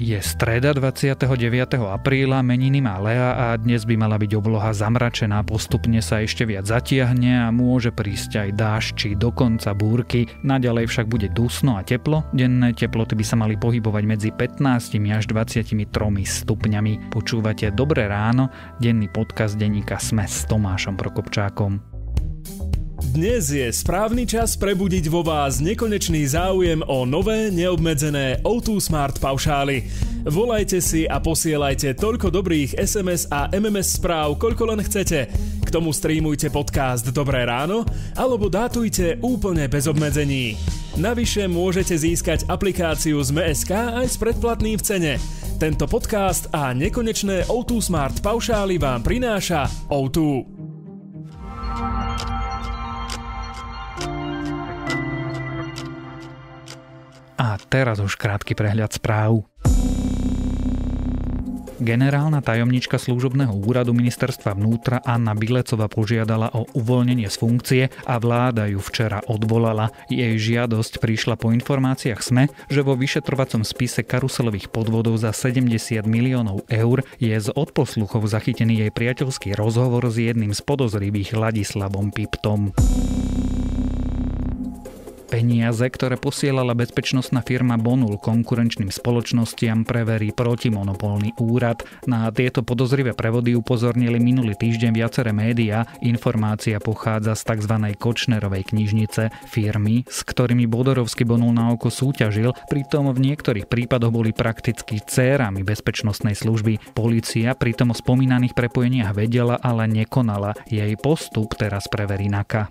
Je streda 29. apríla, meniny má Lea a dnes by mala byť obloha zamračená, postupne sa ešte viac zatiahne a môže prísť aj dáž či dokonca búrky. Naďalej však bude dusno a teplo, denné teploty by sa mali pohybovať medzi 15 až 23 stupňami. Počúvate Dobré ráno, denný podcast denníka Sme s Tomášom Prokopčákom. Dnes je správny čas prebudiť vo vás nekonečný záujem o nové, neobmedzené O2 Smart paušály. Volajte si a posielajte toľko dobrých SMS a MMS správ, koľko len chcete. K tomu streamujte podcast Dobré ráno alebo dátujte úplne bez obmedzení. Navyše môžete získať aplikáciu z MSK aj s predplatným v cene. Tento podcast a nekonečné O2 Smart paušály vám prináša O2. A teraz už krátky prehľad správ. Generálna tajomnička služobného úradu ministerstva vnútra Anna Bilecova požiadala o uvoľnenie z funkcie a vláda ju včera odvolala. Jej žiadosť prišla po informáciách SME, že vo vyšetrovacom spise karuselových podvodov za 70 miliónov eur je z odposluchov zachytený jej priateľský rozhovor s jedným z podozrivých Ladislavom Piptom. Peniaze, ktoré posielala bezpečnostná firma Bonul konkurenčným spoločnostiam, preverí protimonopolný úrad. Na tieto podozrivé prevody upozornili minulý týždeň viaceré médiá. Informácia pochádza z tzv. Kočnerovej knižnice firmy, s ktorými Bodorovský Bonul na oko súťažil, pritom v niektorých prípadoch boli prakticky cérami bezpečnostnej služby. Polícia pritom o spomínaných prepojeniach vedela, ale nekonala. Jej postup teraz preverí NAKA.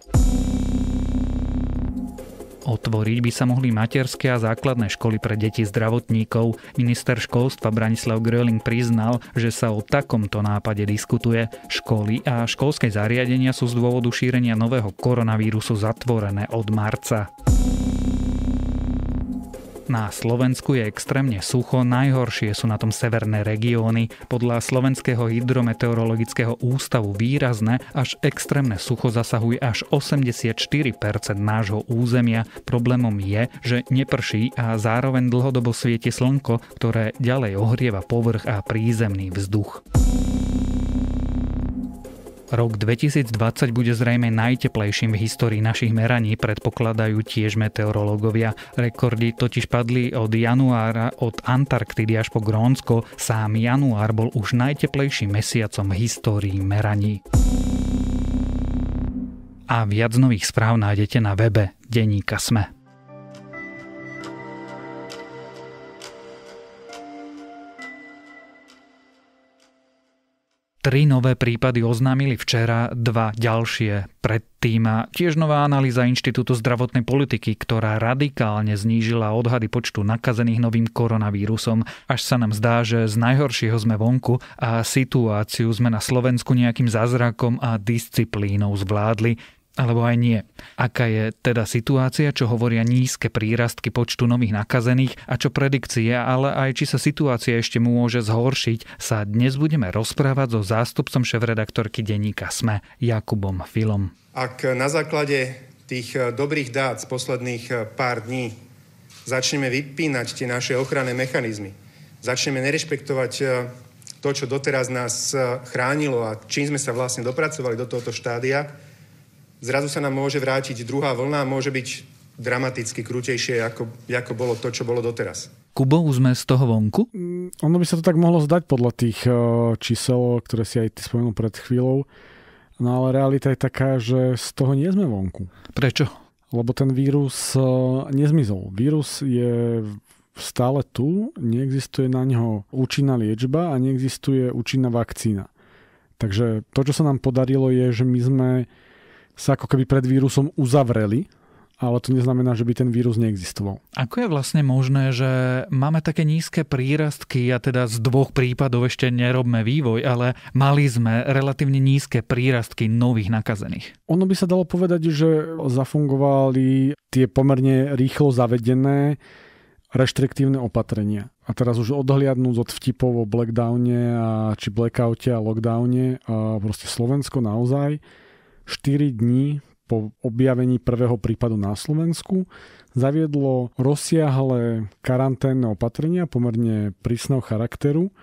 Otvoriť by sa mohli materské a základné školy pre deti zdravotníkov. Minister školstva Branislav Gröling priznal, že sa o takomto nápade diskutuje. Školy a školské zariadenia sú z dôvodu šírenia nového koronavírusu zatvorené od marca. Na Slovensku je extrémne sucho, najhoršie sú na tom severné regióny. Podľa Slovenského hydrometeorologického ústavu výrazné až extrémne sucho zasahuje až 84% nášho územia. Problémom je, že neprší a zároveň dlhodobo svieti slnko, ktoré ďalej ohrieva povrch a prízemný vzduch. Rok 2020 bude zrejme najteplejším v histórii našich meraní, predpokladajú tiež meteorológovia. Rekordy totiž padli od januára od Antarktidy až po Grónsko. Sám január bol už najteplejším mesiacom v histórii meraní. A viac nových správ nájdete na webe Deníka Sme. Tri nové prípady oznámili včera, dva ďalšie predtým. A tiež nová analýza Inštitútu zdravotnej politiky, ktorá radikálne znížila odhady počtu nakazených novým koronavírusom. Až sa nám zdá, že z najhoršieho sme vonku a situáciu sme na Slovensku nejakým zázrakom a disciplínou zvládli alebo aj nie. Aká je teda situácia, čo hovoria nízke prírastky počtu nových nakazených a čo predikcie, ale aj či sa situácia ešte môže zhoršiť, sa dnes budeme rozprávať so zástupcom šéf-redaktorky denníka SME Jakubom Filom. Ak na základe tých dobrých dát z posledných pár dní začneme vypínať tie naše ochranné mechanizmy, začneme nerešpektovať eh, to, čo doteraz nás eh, chránilo a čím sme sa vlastne dopracovali do tohoto štádia, Zrazu sa nám môže vrátiť druhá vlna, a môže byť dramaticky krutejšie, ako, ako bolo to, čo bolo doteraz. Kubo, už sme z toho vonku? Mm, ono by sa to tak mohlo zdať podľa tých eh, čísel, ktoré si aj ty spomenul pred chvíľou. No ale realita je taká, že z toho nie sme vonku. Prečo? Lebo ten vírus eh, nezmizol. Vírus je stále tu, neexistuje na neho účinná liečba a neexistuje účinná vakcína. Takže to, čo sa nám podarilo, je, že my sme sa ako keby pred vírusom uzavreli, ale to neznamená, že by ten vírus neexistoval. Ako je vlastne možné, že máme také nízke prírastky a teda z dvoch prípadov ešte nerobme vývoj, ale mali sme relatívne nízke prírastky nových nakazených? Ono by sa dalo povedať, že zafungovali tie pomerne rýchlo zavedené reštriktívne opatrenia. A teraz už odhliadnúť od vtipov o blackdowne a, či blackoute a lockdowne, a proste Slovensko naozaj 4 dní po objavení prvého prípadu na Slovensku zaviedlo rozsiahle karanténne opatrenia pomerne prísneho charakteru,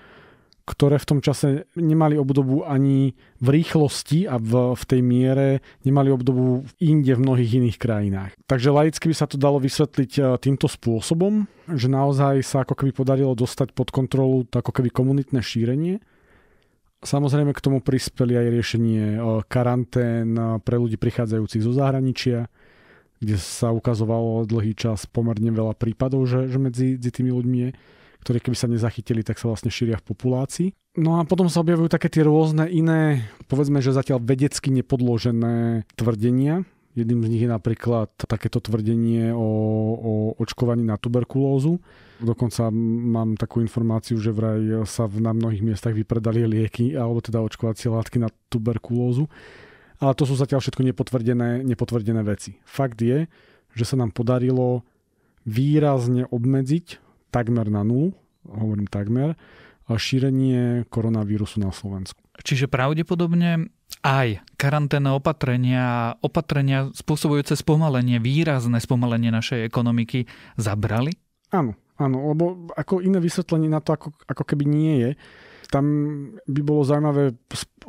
ktoré v tom čase nemali obdobu ani v rýchlosti a v, v tej miere nemali obdobu inde v mnohých iných krajinách. Takže laicky by sa to dalo vysvetliť e, týmto spôsobom, že naozaj sa ako keby podarilo dostať pod kontrolu to ako keby komunitné šírenie Samozrejme k tomu prispeli aj riešenie e, karantén e, pre ľudí prichádzajúcich zo zahraničia, kde sa ukazovalo dlhý čas pomerne veľa prípadov, že, že medzi, medzi tými ľuďmi je, ktoré keby sa nezachytili, tak sa vlastne šíria v populácii. No a potom sa objavujú také tie rôzne iné, povedzme, že zatiaľ vedecky nepodložené tvrdenia, Jedným z nich je napríklad takéto tvrdenie o, o očkovaní na tuberkulózu. Dokonca mám takú informáciu, že vraj sa na mnohých miestach vypredali lieky alebo teda očkovacie látky na tuberkulózu. Ale to sú zatiaľ všetko nepotvrdené, nepotvrdené veci. Fakt je, že sa nám podarilo výrazne obmedziť takmer na nulu, hovorím takmer, šírenie koronavírusu na Slovensku. Čiže pravdepodobne aj karanténne opatrenia, opatrenia spôsobujúce spomalenie, výrazné spomalenie našej ekonomiky zabrali? Áno, áno, lebo ako iné vysvetlenie na to ako, ako keby nie je. Tam by bolo zaujímavé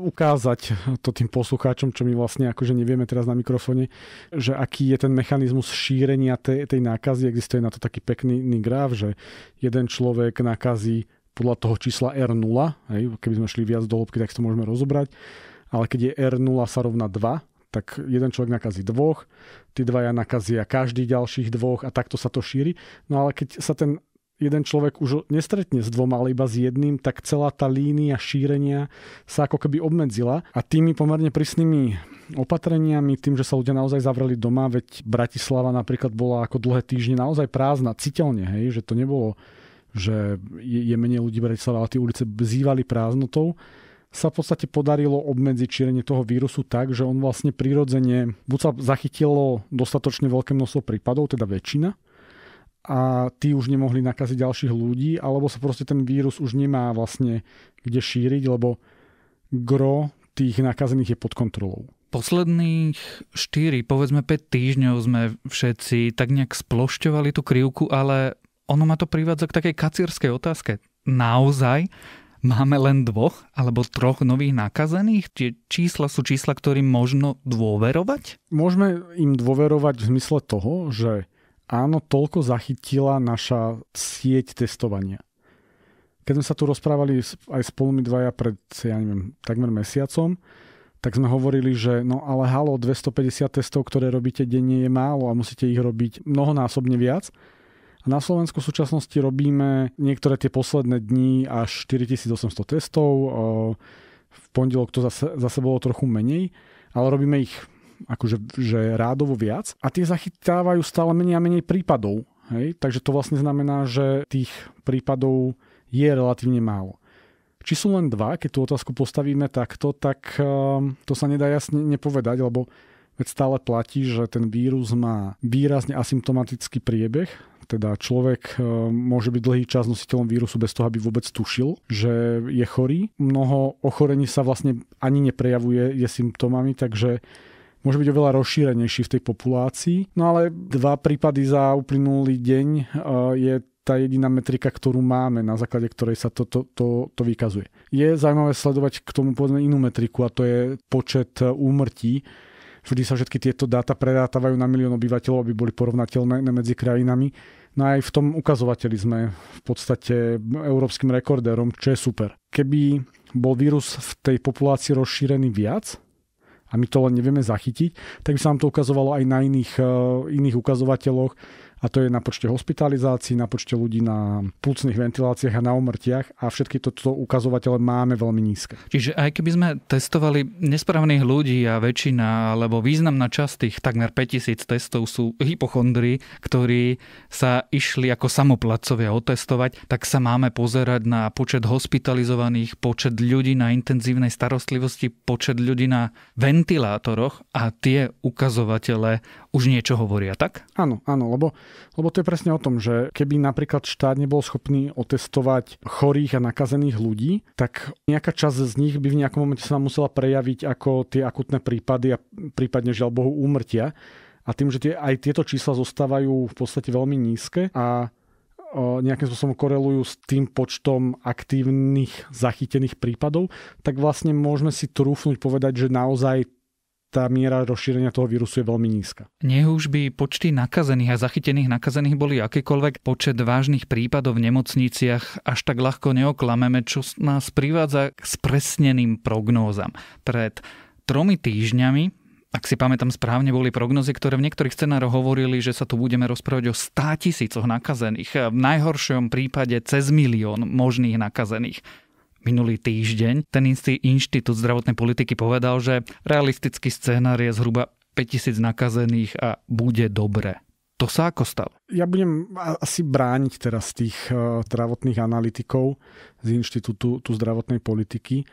ukázať to tým poslucháčom, čo my vlastne akože nevieme teraz na mikrofóne, že aký je ten mechanizmus šírenia tej, tej nákazy. Existuje na to taký pekný graf, že jeden človek nakazí podľa toho čísla R0, hej, keby sme šli viac do hĺbky, tak to môžeme rozobrať ale keď je R0 sa rovná 2, tak jeden človek nakazí dvoch, tí dvaja nakazia každý ďalších dvoch a takto sa to šíri. No ale keď sa ten jeden človek už nestretne s dvoma, ale iba s jedným, tak celá tá línia šírenia sa ako keby obmedzila a tými pomerne prísnymi opatreniami, tým, že sa ľudia naozaj zavreli doma, veď Bratislava napríklad bola ako dlhé týždne naozaj prázdna, citeľne, hej, že to nebolo, že je, je menej ľudí v Bratislave, ale tie ulice zývali prázdnotou, sa v podstate podarilo obmedziť šírenie toho vírusu tak, že on vlastne prirodzene, buď sa zachytilo dostatočne veľké množstvo prípadov, teda väčšina, a tí už nemohli nakaziť ďalších ľudí, alebo sa proste ten vírus už nemá vlastne kde šíriť, lebo gro tých nakazených je pod kontrolou. Posledných 4, povedzme 5 týždňov sme všetci tak nejak splošťovali tú krivku, ale ono ma to privádza k takej kacírskej otázke. Naozaj máme len dvoch alebo troch nových nakazených? Tie čísla sú čísla, ktorým možno dôverovať? Môžeme im dôverovať v zmysle toho, že áno, toľko zachytila naša sieť testovania. Keď sme sa tu rozprávali aj spolu my dvaja pred, ja neviem, takmer mesiacom, tak sme hovorili, že no ale halo, 250 testov, ktoré robíte denne je málo a musíte ich robiť mnohonásobne viac. Na Slovensku v súčasnosti robíme niektoré tie posledné dni až 4800 testov. V pondelok to zase, zase bolo trochu menej, ale robíme ich akože že rádovo viac a tie zachytávajú stále menej a menej prípadov. Hej? Takže to vlastne znamená, že tých prípadov je relatívne málo. Či sú len dva, keď tú otázku postavíme takto, tak ehm, to sa nedá jasne nepovedať, lebo veď stále platí, že ten vírus má výrazne asymptomatický priebeh, teda človek e, môže byť dlhý čas nositeľom vírusu bez toho, aby vôbec tušil, že je chorý. Mnoho ochorení sa vlastne ani neprejavuje, je symptómami, takže môže byť oveľa rozšírenejší v tej populácii. No ale dva prípady za uplynulý deň e, je tá jediná metrika, ktorú máme, na základe ktorej sa to, to, to, to vykazuje. Je zaujímavé sledovať k tomu povedzme inú metriku a to je počet úmrtí Vždy sa všetky tieto dáta prerátavajú na milión obyvateľov, aby boli porovnateľné medzi krajinami. No aj v tom ukazovateli sme v podstate európskym rekordérom, čo je super. Keby bol vírus v tej populácii rozšírený viac, a my to len nevieme zachytiť, tak by sa nám to ukazovalo aj na iných, eh, iných ukazovateľoch, a to je na počte hospitalizácií, na počte ľudí na plúcnych ventiláciách a na umrtiach a všetky toto ukazovatele máme veľmi nízke. Čiže aj keby sme testovali nesprávnych ľudí a väčšina alebo významná časť tých takmer 5000 testov sú hypochondri, ktorí sa išli ako samoplacovia otestovať, tak sa máme pozerať na počet hospitalizovaných, počet ľudí na intenzívnej starostlivosti, počet ľudí na ventilátoroch a tie ukazovatele už niečo hovoria, tak? Áno, áno, lebo, lebo to je presne o tom, že keby napríklad štát nebol schopný otestovať chorých a nakazených ľudí, tak nejaká časť z nich by v nejakom momente sa musela prejaviť ako tie akutné prípady a prípadne žiaľ Bohu úmrtia. A tým, že tie, aj tieto čísla zostávajú v podstate veľmi nízke a nejakým spôsobom korelujú s tým počtom aktívnych zachytených prípadov, tak vlastne môžeme si trúfnuť povedať, že naozaj tá miera rozšírenia toho vírusu je veľmi nízka. Nech už by počty nakazených a zachytených nakazených boli akýkoľvek počet vážnych prípadov v nemocniciach až tak ľahko neoklameme, čo nás privádza k spresneným prognózam. Pred tromi týždňami ak si pamätám správne, boli prognozy, ktoré v niektorých scenároch hovorili, že sa tu budeme rozprávať o 100 tisícoch nakazených, v najhoršom prípade cez milión možných nakazených minulý týždeň. Ten istý Inštitút zdravotnej politiky povedal, že realistický scénar je zhruba 5000 nakazených a bude dobre. To sa ako stalo? Ja budem asi brániť teraz tých e, zdravotných analytikov z Inštitútu tu zdravotnej politiky,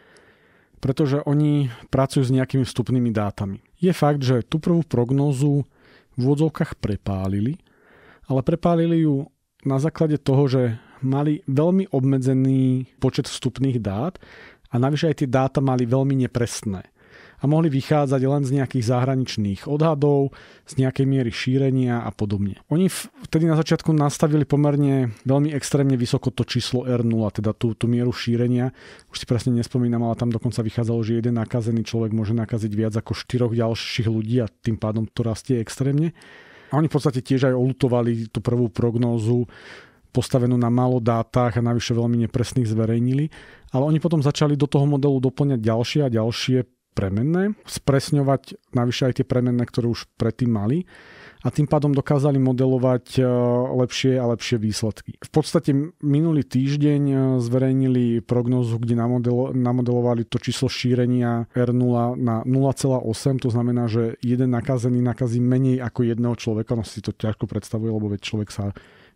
pretože oni pracujú s nejakými vstupnými dátami. Je fakt, že tú prvú prognózu v úvodzovkách prepálili, ale prepálili ju na základe toho, že mali veľmi obmedzený počet vstupných dát a navyše aj tie dáta mali veľmi nepresné a mohli vychádzať len z nejakých zahraničných odhadov, z nejakej miery šírenia a podobne. Oni vtedy na začiatku nastavili pomerne veľmi extrémne vysoko to číslo R0, teda tú, tú mieru šírenia. Už si presne nespomínam, ale tam dokonca vychádzalo, že jeden nakazený človek môže nakaziť viac ako štyroch ďalších ľudí a tým pádom to rastie extrémne. A oni v podstate tiež aj olutovali tú prvú prognózu, postavenú na málo dátach a navyše veľmi nepresných zverejnili. Ale oni potom začali do toho modelu doplňať ďalšie a ďalšie premenné, spresňovať navyše aj tie premenné, ktoré už predtým mali a tým pádom dokázali modelovať e, lepšie a lepšie výsledky. V podstate minulý týždeň e, zverejnili prognozu, kde namodelovali to číslo šírenia R0 na 0,8, to znamená, že jeden nakazený nakazí menej ako jedného človeka, no si to ťažko predstavuje, lebo veď človek sa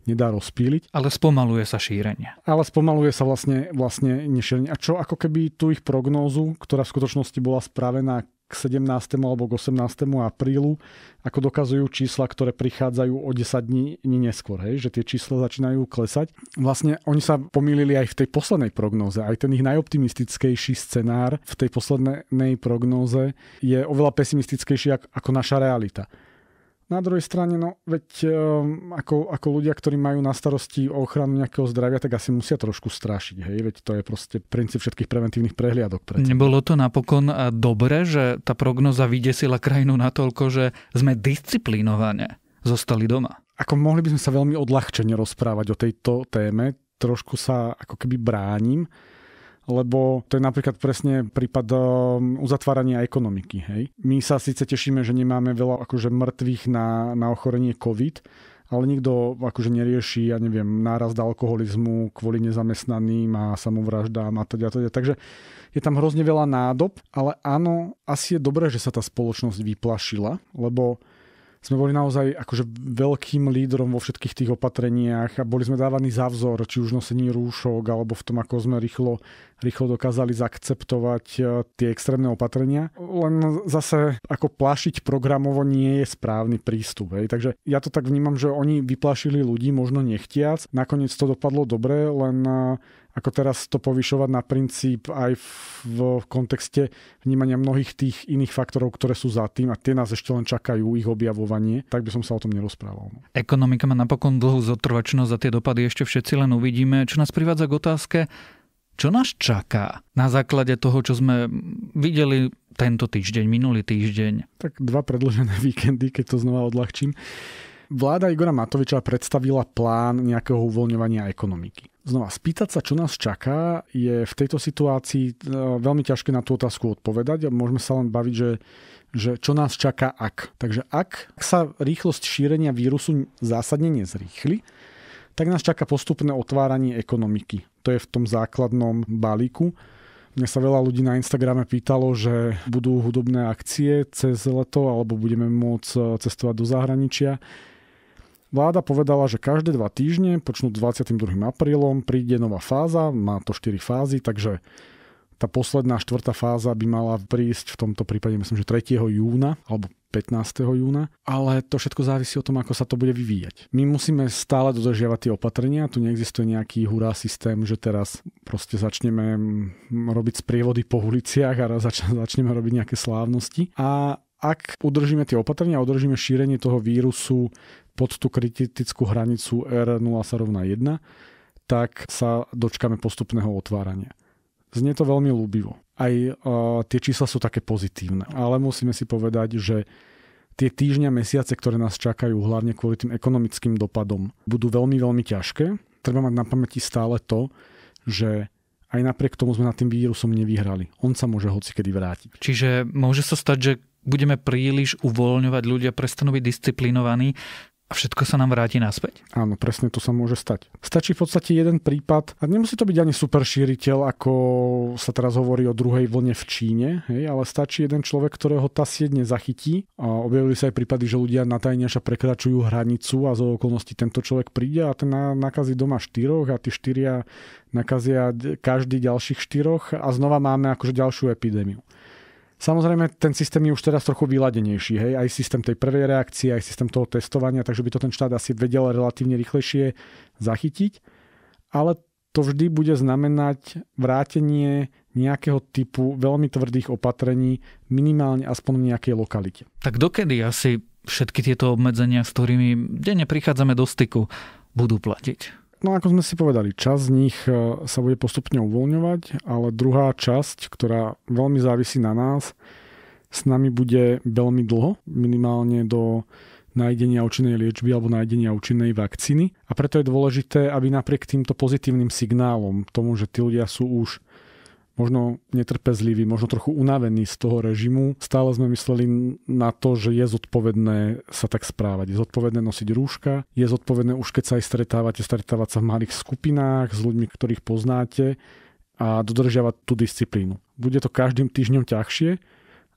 nedá rozpíliť. Ale spomaluje sa šírenie. Ale spomaluje sa vlastne, vlastne nešírenie. A čo ako keby tú ich prognózu, ktorá v skutočnosti bola spravená k 17. alebo k 18. aprílu, ako dokazujú čísla, ktoré prichádzajú o 10 dní neskôr, hej, že tie čísla začínajú klesať. Vlastne oni sa pomýlili aj v tej poslednej prognóze. Aj ten ich najoptimistickejší scenár v tej poslednej prognóze je oveľa pesimistickejší ako naša realita. Na druhej strane, no veď ehm, ako, ako ľudia, ktorí majú na starosti ochranu nejakého zdravia, tak asi musia trošku strašiť, hej, veď to je proste princíp všetkých preventívnych prehliadok. Pre Nebolo to napokon dobre, že tá prognoza vydesila krajinu natoľko, že sme disciplinovane zostali doma? Ako mohli by sme sa veľmi odľahčene rozprávať o tejto téme, trošku sa ako keby bránim, lebo to je napríklad presne prípad um, uzatvárania ekonomiky. Hej. My sa síce tešíme, že nemáme veľa akože mŕtvych na, na ochorenie COVID, ale nikto akože nerieši, ja neviem, nárast alkoholizmu kvôli nezamestnaným a samovraždám a teda, teda. Takže je tam hrozne veľa nádob, ale áno, asi je dobré, že sa tá spoločnosť vyplašila, lebo sme boli naozaj akože veľkým lídrom vo všetkých tých opatreniach a boli sme dávaní za vzor, či už nosení rúšok, alebo v tom, ako sme rýchlo, rýchlo dokázali zaakceptovať e, tie extrémne opatrenia. Len zase ako plašiť programovo nie je správny prístup. Hej. Takže ja to tak vnímam, že oni vyplašili ľudí možno nechtiac, nakoniec to dopadlo dobre, len e, ako teraz to povyšovať na princíp aj v kontexte vnímania mnohých tých iných faktorov, ktoré sú za tým a tie nás ešte len čakajú, ich objavovanie, tak by som sa o tom nerozprával. No. Ekonomika má napokon dlhú zotrvačnosť a tie dopady ešte všetci len uvidíme, čo nás privádza k otázke, čo nás čaká na základe toho, čo sme videli tento týždeň, minulý týždeň? Tak dva predložené víkendy, keď to znova odľahčím. Vláda Igora Matoviča predstavila plán nejakého uvoľňovania ekonomiky. Znova, spýtať sa, čo nás čaká, je v tejto situácii e, veľmi ťažké na tú otázku odpovedať. a Môžeme sa len baviť, že, že čo nás čaká ak. Takže ak sa rýchlosť šírenia vírusu zásadne nezrýchli, tak nás čaká postupné otváranie ekonomiky. To je v tom základnom balíku. Mne sa veľa ľudí na Instagrame pýtalo, že budú hudobné akcie cez leto alebo budeme môcť e, cestovať do zahraničia. Vláda povedala, že každé dva týždne, počnúť 22. aprílom, príde nová fáza, má to 4 fázy, takže tá posledná štvrtá fáza by mala prísť v tomto prípade, myslím, že 3. júna alebo 15. júna, ale to všetko závisí o tom, ako sa to bude vyvíjať. My musíme stále dodržiavať tie opatrenia, tu neexistuje nejaký hurá systém, že teraz proste začneme robiť sprievody po uliciach a začneme robiť nejaké slávnosti. A ak udržíme tie opatrenia, udržíme šírenie toho vírusu pod tú kritickú hranicu R0 sa rovná 1, tak sa dočkame postupného otvárania. Znie to veľmi ľúbivo. Aj uh, tie čísla sú také pozitívne, ale musíme si povedať, že tie týždňa, mesiace, ktoré nás čakajú, hlavne kvôli tým ekonomickým dopadom, budú veľmi, veľmi ťažké. Treba mať na pamäti stále to, že aj napriek tomu sme nad tým vírusom nevyhrali. On sa môže hocikedy vrátiť. Čiže môže sa stať, že budeme príliš uvoľňovať, ľudia prestanú byť disciplinovaní a všetko sa nám vráti naspäť? Áno, presne to sa môže stať. Stačí v podstate jeden prípad a nemusí to byť ani super šíriteľ, ako sa teraz hovorí o druhej vlne v Číne, hej, ale stačí jeden človek, ktorého tá sieť nezachytí. A objavili sa aj prípady, že ľudia natajnejšia prekračujú hranicu a zo okolností tento človek príde a ten nakazí doma štyroch a tí štyria nakazia každý ďalších štyroch a znova máme akože ďalšiu epidémiu. Samozrejme, ten systém je už teraz trochu vyladenejší. Hej? Aj systém tej prvej reakcie, aj systém toho testovania, takže by to ten štát asi vedel relatívne rýchlejšie zachytiť. Ale to vždy bude znamenať vrátenie nejakého typu veľmi tvrdých opatrení, minimálne aspoň v nejakej lokalite. Tak dokedy asi všetky tieto obmedzenia, s ktorými denne prichádzame do styku, budú platiť? No ako sme si povedali, čas z nich e, sa bude postupne uvoľňovať, ale druhá časť, ktorá veľmi závisí na nás, s nami bude veľmi dlho, minimálne do nájdenia účinnej liečby alebo nájdenia účinnej vakcíny. A preto je dôležité, aby napriek týmto pozitívnym signálom, tomu, že tí ľudia sú už možno netrpezlivý, možno trochu unavený z toho režimu. Stále sme mysleli na to, že je zodpovedné sa tak správať. Je zodpovedné nosiť rúška, je zodpovedné už keď sa aj stretávate, stretávať sa v malých skupinách s ľuďmi, ktorých poznáte a dodržiavať tú disciplínu. Bude to každým týždňom ťažšie,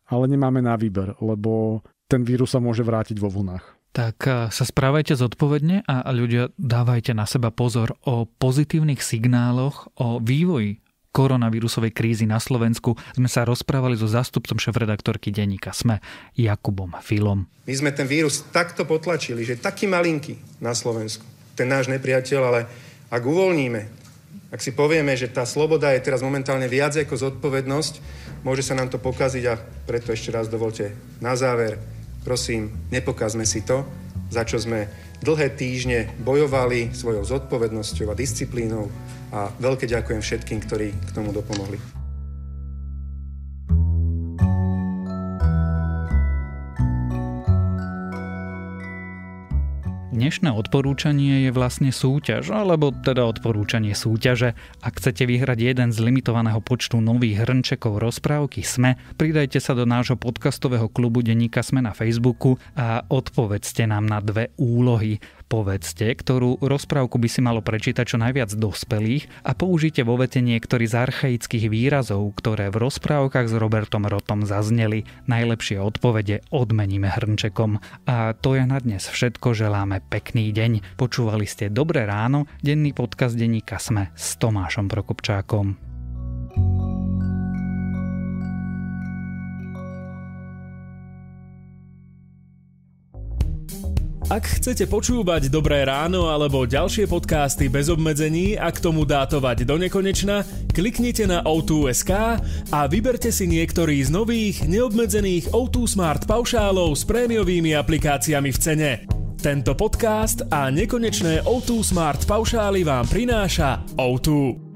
ale nemáme na výber, lebo ten vírus sa môže vrátiť vo vlnách. Tak eh, sa správajte zodpovedne a ľudia dávajte na seba pozor o pozitívnych signáloch, o vývoji koronavírusovej krízy na Slovensku sme sa rozprávali so zástupcom šéf-redaktorky denníka SME Jakubom Filom. My sme ten vírus takto potlačili, že taký malinký na Slovensku, ten náš nepriateľ, ale ak uvoľníme, ak si povieme, že tá sloboda je teraz momentálne viac ako zodpovednosť, môže sa nám to pokaziť a preto ešte raz dovolte na záver, prosím, nepokazme si to, za čo sme dlhé týždne bojovali svojou zodpovednosťou a disciplínou a veľké ďakujem všetkým, ktorí k tomu dopomohli. Dnešné odporúčanie je vlastne súťaž, alebo teda odporúčanie súťaže. Ak chcete vyhrať jeden z limitovaného počtu nových hrnčekov rozprávky SME, pridajte sa do nášho podcastového klubu deníka SME na Facebooku a odpovedzte nám na dve úlohy povedzte, ktorú rozprávku by si malo prečítať čo najviac dospelých a použite vo vete niektorý z archaických výrazov, ktoré v rozprávkach s Robertom Rotom zazneli. Najlepšie odpovede odmeníme hrnčekom. A to je na dnes všetko, želáme pekný deň. Počúvali ste Dobré ráno, denný podcast denníka Sme s Tomášom Prokopčákom. Ak chcete počúvať Dobré ráno alebo ďalšie podcasty bez obmedzení a k tomu dátovať do nekonečna, kliknite na O2.sk a vyberte si niektorý z nových, neobmedzených O2 Smart paušálov s prémiovými aplikáciami v cene. Tento podcast a nekonečné O2 Smart paušály vám prináša O2.